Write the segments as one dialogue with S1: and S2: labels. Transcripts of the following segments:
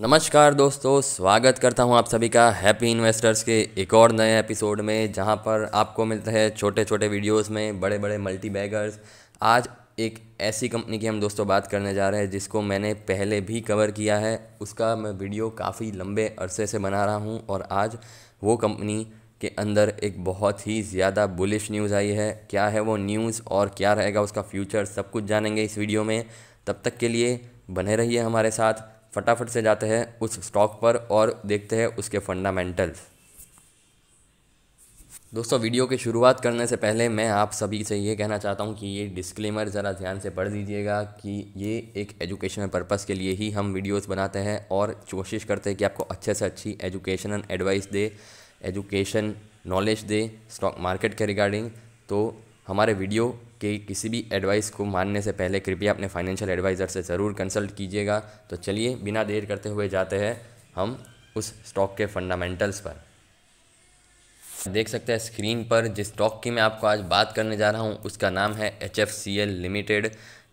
S1: नमस्कार दोस्तों स्वागत करता हूं आप सभी का हैप्पी इन्वेस्टर्स के एक और नए एपिसोड में जहां पर आपको मिलते हैं छोटे छोटे वीडियोस में बड़े बड़े मल्टी बैगर्स आज एक ऐसी कंपनी की हम दोस्तों बात करने जा रहे हैं जिसको मैंने पहले भी कवर किया है उसका मैं वीडियो काफ़ी लंबे अरसे से बना रहा हूँ और आज वो कंपनी के अंदर एक बहुत ही ज़्यादा बुलिश न्यूज़ आई है क्या है वो न्यूज़ और क्या रहेगा उसका फ्यूचर सब कुछ जानेंगे इस वीडियो में तब तक के लिए बने रहिए हमारे साथ फटाफट से जाते हैं उस स्टॉक पर और देखते हैं उसके फंडामेंटल्स दोस्तों वीडियो की शुरुआत करने से पहले मैं आप सभी से ये कहना चाहता हूँ कि ये डिस्क्लेमर ज़रा ध्यान से पढ़ लीजिएगा कि ये एक एजुकेशनल पर्पस के लिए ही हम वीडियोस बनाते हैं और कोशिश करते हैं कि आपको अच्छे से अच्छी एजुकेशनल एडवाइस दे एजुकेशन नॉलेज दे स्टॉक मार्केट के रिगार्डिंग तो हमारे वीडियो कि किसी भी एडवाइस को मानने से पहले कृपया अपने फाइनेंशियल एडवाइज़र से ज़रूर कंसल्ट कीजिएगा तो चलिए बिना देर करते हुए जाते हैं हम उस स्टॉक के फंडामेंटल्स पर देख सकते हैं स्क्रीन पर जिस स्टॉक की मैं आपको आज बात करने जा रहा हूँ उसका नाम है एच लिमिटेड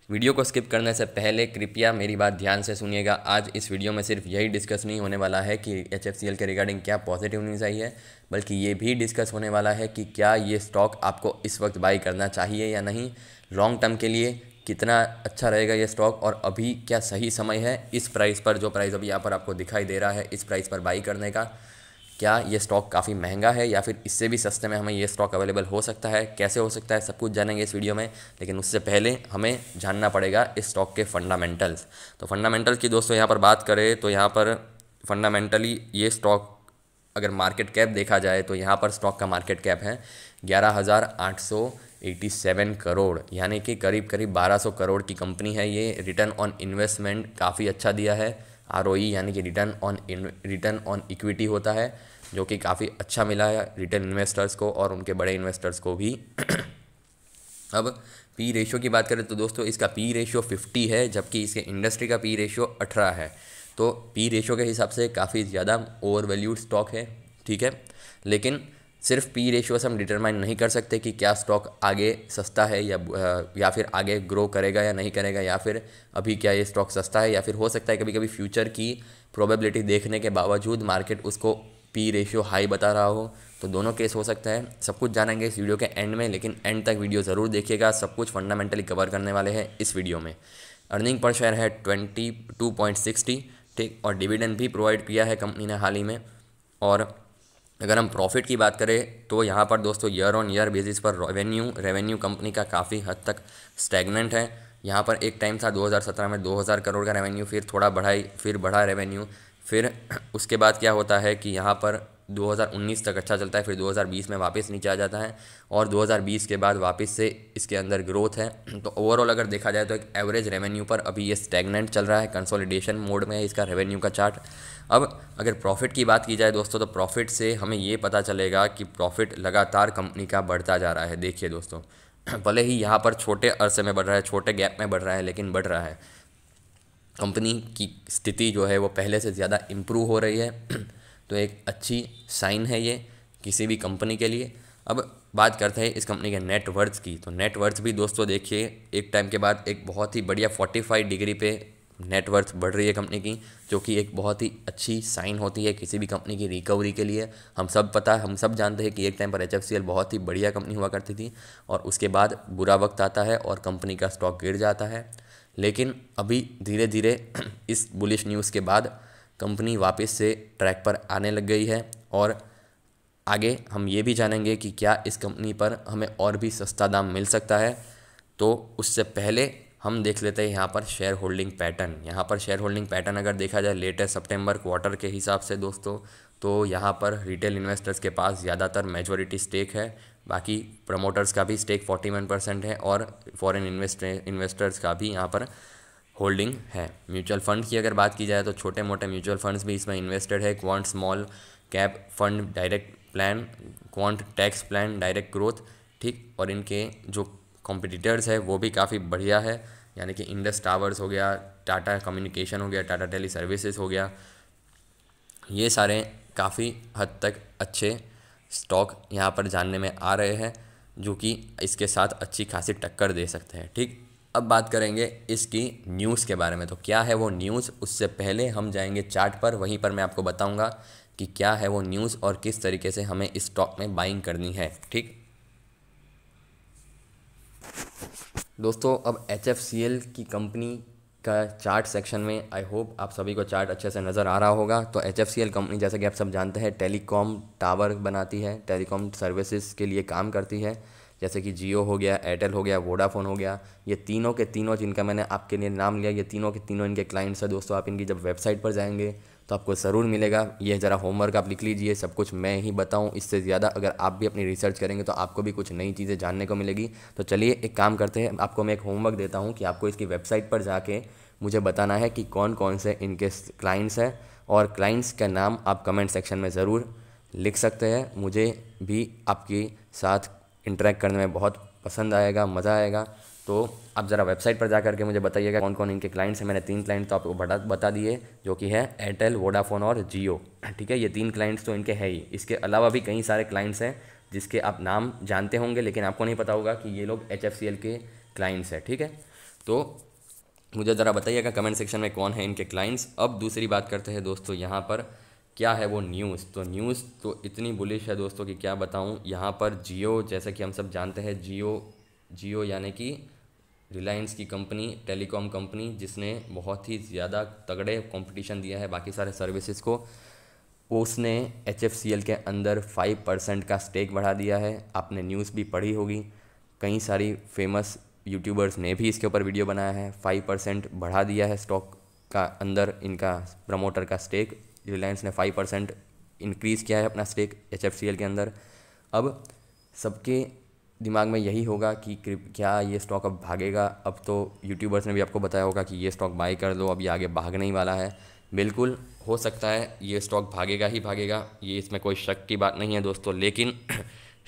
S1: वीडियो को स्किप करने से पहले कृपया मेरी बात ध्यान से सुनिएगा आज इस वीडियो में सिर्फ यही डिस्कस नहीं होने वाला है कि एच के रिगार्डिंग क्या पॉजिटिव न्यूज़ आई है बल्कि ये भी डिस्कस होने वाला है कि क्या ये स्टॉक आपको इस वक्त बाई करना चाहिए या नहीं लॉन्ग टर्म के लिए कितना अच्छा रहेगा ये स्टॉक और अभी क्या सही समय है इस प्राइस पर जो प्राइस अभी यहाँ पर आपको दिखाई दे रहा है इस प्राइस पर बाई करने का क्या ये स्टॉक काफ़ी महंगा है या फिर इससे भी सस्ते में हमें ये स्टॉक अवेलेबल हो सकता है कैसे हो सकता है सब कुछ जानेंगे इस वीडियो में लेकिन उससे पहले हमें जानना पड़ेगा इस स्टॉक के फंडामेंटल्स तो फंडामेंटल की दोस्तों यहाँ पर बात करें तो यहाँ पर फंडामेंटली ये स्टॉक अगर मार्केट कैप देखा जाए तो यहाँ पर स्टॉक का मार्केट कैप है ग्यारह हज़ार आठ सौ करोड़ यानी कि करीब करीब 1200 करोड़ की कंपनी है ये रिटर्न ऑन इन्वेस्टमेंट काफ़ी अच्छा दिया है आर यानी कि return on return on equity होता है जो कि काफ़ी अच्छा मिला है रिटर्न इन्वेस्टर्स को और उनके बड़े इन्वेस्टर्स को भी अब पी रेशियो की बात करें तो दोस्तों इसका पी रेशियो फिफ्टी है जबकि इसके इंडस्ट्री का पी रेशियो अठारह है तो पी रेशियो के हिसाब से काफ़ी ज़्यादा ओवर वैल्यूड स्टॉक है ठीक है लेकिन सिर्फ पी रेशियो से हम डिटरमाइन नहीं कर सकते कि क्या स्टॉक आगे सस्ता है या या फिर आगे ग्रो करेगा या नहीं करेगा या फिर अभी क्या ये स्टॉक सस्ता है या फिर हो सकता है कभी कभी फ्यूचर की प्रोबेबिलिटी देखने के बावजूद मार्केट उसको पी रेशियो हाई बता रहा हो तो दोनों केस हो सकता है सब कुछ जानेंगे इस वीडियो के एंड में लेकिन एंड तक वीडियो ज़रूर देखिएगा सब कुछ फंडामेंटली कवर करने वाले हैं इस वीडियो में अर्निंग पर शेयर है ट्वेंटी टू पॉइंट सिक्सटी ठीक और डिविडेंड भी प्रोवाइड किया है कंपनी ने हाल ही में और अगर हम प्रॉफिट की बात करें तो यहाँ पर दोस्तों ईयर ऑन ईयर बेसिस पर रेवेन्यू रेवेन्यू कंपनी का काफ़ी हद तक स्टेगनेंट है यहाँ पर एक टाइम था 2017 में 2000 करोड़ का रेवेन्यू फिर थोड़ा बढ़ाई फिर बढ़ा रेवेन्यू फिर उसके बाद क्या होता है कि यहाँ पर 2019 तक अच्छा चलता है फिर 2020 में वापस नीचे आ जाता है और 2020 के बाद वापस से इसके अंदर ग्रोथ है तो ओवरऑल अगर देखा जाए तो एक एवरेज रेवेन्यू पर अभी ये स्टैगनेंट चल रहा है कंसोलिडेशन मोड में है इसका रेवेन्यू का चार्ट अब अगर प्रॉफिट की बात की जाए दोस्तों तो प्रॉफिट से हमें ये पता चलेगा कि प्रॉफिट लगातार कंपनी का बढ़ता जा रहा है देखिए दोस्तों भले ही यहाँ पर छोटे अरसे में बढ़ रहा है छोटे गैप में बढ़ रहा है लेकिन बढ़ रहा है कंपनी की स्थिति जो है वो पहले से ज़्यादा इम्प्रूव हो रही है तो एक अच्छी साइन है ये किसी भी कंपनी के लिए अब बात करते हैं इस कंपनी के नेटवर्थ की तो नेटवर्थ भी दोस्तों देखिए एक टाइम के बाद एक बहुत ही बढ़िया फाइव डिग्री पे नेटवर्थ बढ़ रही है कंपनी की जो कि एक बहुत ही अच्छी साइन होती है किसी भी कंपनी की रिकवरी के लिए हम सब पता हम सब जानते हैं कि एक टाइम पर एच बहुत ही बढ़िया कंपनी हुआ करती थी और उसके बाद बुरा वक्त आता है और कंपनी का स्टॉक गिर जाता है लेकिन अभी धीरे धीरे इस बुलिश न्यूज़ के बाद कंपनी वापस से ट्रैक पर आने लग गई है और आगे हम ये भी जानेंगे कि क्या इस कंपनी पर हमें और भी सस्ता दाम मिल सकता है तो उससे पहले हम देख लेते हैं यहाँ पर शेयर होल्डिंग पैटर्न यहाँ पर शेयर होल्डिंग पैटर्न अगर देखा जाए लेटेस्ट सितंबर क्वार्टर के हिसाब से दोस्तों तो यहाँ पर रिटेल इन्वेस्टर्स के पास ज़्यादातर मेजोरिटी स्टेक है बाकी प्रमोटर्स का भी स्टेक 41 परसेंट है और फॉरेन इन्वेस्टर्स का भी यहाँ पर होल्डिंग है म्यूचुअल फंड की अगर बात की जाए तो छोटे मोटे म्यूचुअल फंड्स भी इसमें इन्वेस्टेड है quant small cap fund direct plan quant tax plan direct growth ठीक और इनके जो कॉम्पिटिटर्स है वो भी काफ़ी बढ़िया है यानी कि इंडस टावर्स हो गया टाटा कम्युनिकेशन हो गया टाटा टेली सर्विसेज हो गया ये सारे काफ़ी हद तक अच्छे स्टॉक यहाँ पर जानने में आ रहे हैं जो कि इसके साथ अच्छी खासी टक्कर दे सकते हैं ठीक अब बात करेंगे इसकी न्यूज़ के बारे में तो क्या है वो न्यूज़ उससे पहले हम जाएंगे चार्ट पर वहीं पर मैं आपको बताऊंगा कि क्या है वो न्यूज़ और किस तरीके से हमें इस स्टॉक में बाइंग करनी है ठीक दोस्तों अब एच की कंपनी का चार्ट सेक्शन में आई होप आप सभी को चार्ट अच्छे से नज़र आ रहा होगा तो एच कंपनी जैसा कि आप सब जानते हैं टेलीकॉम टावर बनाती है टेलीकॉम सर्विसेज के लिए काम करती है जैसे कि जियो हो गया एयरटेल हो गया वोडाफोन हो गया ये तीनों के तीनों जिनका मैंने आपके लिए नाम लिया ये तीनों के तीनों इनके क्लाइंट्स हैं दोस्तों आप इनकी जब वेबसाइट पर जाएंगे तो आपको ज़रूर मिलेगा ये ज़रा होमवर्क आप लिख लीजिए सब कुछ मैं ही बताऊँ इससे ज़्यादा अगर आप भी अपनी रिसर्च करेंगे तो आपको भी कुछ नई चीज़ें जानने को मिलेगी तो चलिए एक काम करते हैं आपको मैं एक होमवर्क देता हूँ कि आपको इसकी वेबसाइट पर जाके मुझे बताना है कि कौन कौन से इनके क्लाइंट्स हैं और क्लाइंट्स का नाम आप कमेंट सेक्शन में ज़रूर लिख सकते हैं मुझे भी आपके साथ इंटरेक्ट करने में बहुत पसंद आएगा मज़ा आएगा तो आप ज़रा वेबसाइट पर जा करके मुझे बताइएगा कौन कौन इनके क्लाइंट्स हैं मैंने तीन क्लाइंट तो आपको बता बता दिए जो कि है एयरटेल वोडाफोन और जियो ठीक है ये तीन क्लाइंट्स तो इनके है ही इसके अलावा भी कई सारे क्लाइंट्स हैं जिसके आप नाम जानते होंगे लेकिन आपको नहीं पता होगा कि ये लोग एच के क्लाइंट्स हैं ठीक है तो मुझे ज़रा बताइएगा कमेंट सेक्शन में कौन है इनके क्लाइंट्स अब दूसरी बात करते हैं दोस्तों यहाँ पर क्या है वो न्यूज़ तो न्यूज़ तो इतनी बुलिश है दोस्तों कि क्या बताऊँ यहाँ पर जियो जैसा कि हम सब जानते हैं जियो जियो यानी कि रिलायंस की कंपनी टेलीकॉम कंपनी जिसने बहुत ही ज़्यादा तगड़े कंपटीशन दिया है बाकी सारे सर्विसेज को उसने एच के अंदर फाइव परसेंट का स्टेक बढ़ा दिया है आपने न्यूज़ भी पढ़ी होगी कई सारी फेमस यूट्यूबर्स ने भी इसके ऊपर वीडियो बनाया है फाइव परसेंट बढ़ा दिया है स्टॉक का अंदर इनका प्रमोटर का स्टेक रिलायंस ने फाइव परसेंट इनक्रीज़ किया है अपना स्टेक एच के अंदर अब सबके दिमाग में यही होगा कि क्या ये स्टॉक अब भागेगा अब तो यूट्यूबर्स ने भी आपको बताया होगा कि ये स्टॉक बाई कर दो अब ये आगे भागने ही वाला है बिल्कुल हो सकता है ये स्टॉक भागेगा ही भागेगा ये इसमें कोई शक की बात नहीं है दोस्तों लेकिन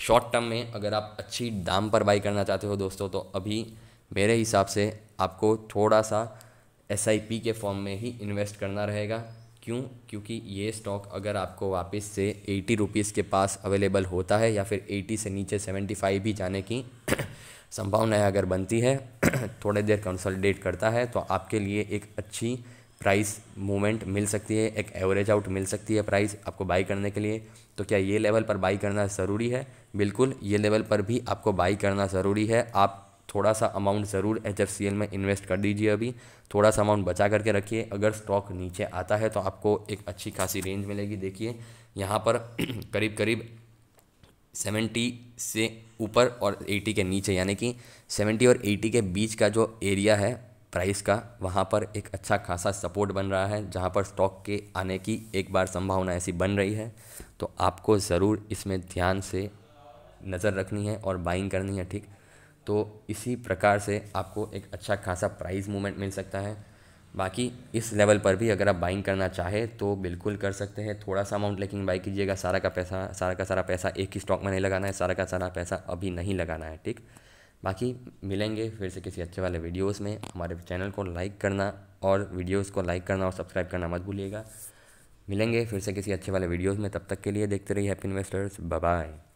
S1: शॉर्ट टर्म में अगर आप अच्छी दाम पर बाई करना चाहते हो दोस्तों तो अभी मेरे हिसाब से आपको थोड़ा सा एस के फॉर्म में ही इन्वेस्ट करना रहेगा क्यों क्योंकि ये स्टॉक अगर आपको वापस से एटी रुपीज़ के पास अवेलेबल होता है या फिर एटी से नीचे सेवेंटी फाइव भी जाने की संभावनाएँ अगर बनती है थोड़े देर कंसोलिडेट करता है तो आपके लिए एक अच्छी प्राइस मूवमेंट मिल सकती है एक एवरेज आउट मिल सकती है प्राइस आपको बाई करने के लिए तो क्या ये लेवल पर बाई करना ज़रूरी है बिल्कुल ये लेवल पर भी आपको बाई करना ज़रूरी है आप थोड़ा सा अमाउंट ज़रूर एच में इन्वेस्ट कर दीजिए अभी थोड़ा सा अमाउंट बचा करके रखिए अगर स्टॉक नीचे आता है तो आपको एक अच्छी खासी रेंज मिलेगी देखिए यहाँ पर करीब करीब सेवेंटी से ऊपर और एटी के नीचे यानी कि सेवेंटी और एटी के बीच का जो एरिया है प्राइस का वहाँ पर एक अच्छा खासा सपोर्ट बन रहा है जहाँ पर स्टॉक के आने की एक बार संभावना ऐसी बन रही है तो आपको ज़रूर इसमें ध्यान से नज़र रखनी है और बाइंग करनी है ठीक तो इसी प्रकार से आपको एक अच्छा खासा प्राइस मूवमेंट मिल सकता है बाकी इस लेवल पर भी अगर आप बाइंग करना चाहे तो बिल्कुल कर सकते हैं थोड़ा सा अमाउंट लेकिन बाई कीजिएगा सारा का पैसा सारा का सारा पैसा एक ही स्टॉक में नहीं लगाना है सारा का सारा पैसा अभी नहीं लगाना है ठीक बाकी मिलेंगे फिर से किसी अच्छे वाले वीडियोस में हमारे चैनल को लाइक करना और वीडियोज़ को लाइक करना और सब्सक्राइब करना मत भूलिएगा मिलेंगे फिर से किसी अच्छे वाले वीडियोज़ में तब तक के लिए देखते रहिए हैप्पी इन्वेस्टर्स बाय